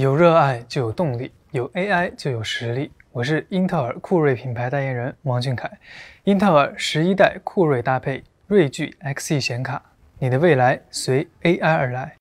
有热爱就有动力，有 AI 就有实力。我是英特尔酷睿品牌代言人王俊凯，英特尔十一代酷睿搭配锐炬 Xe 显卡，你的未来随 AI 而来。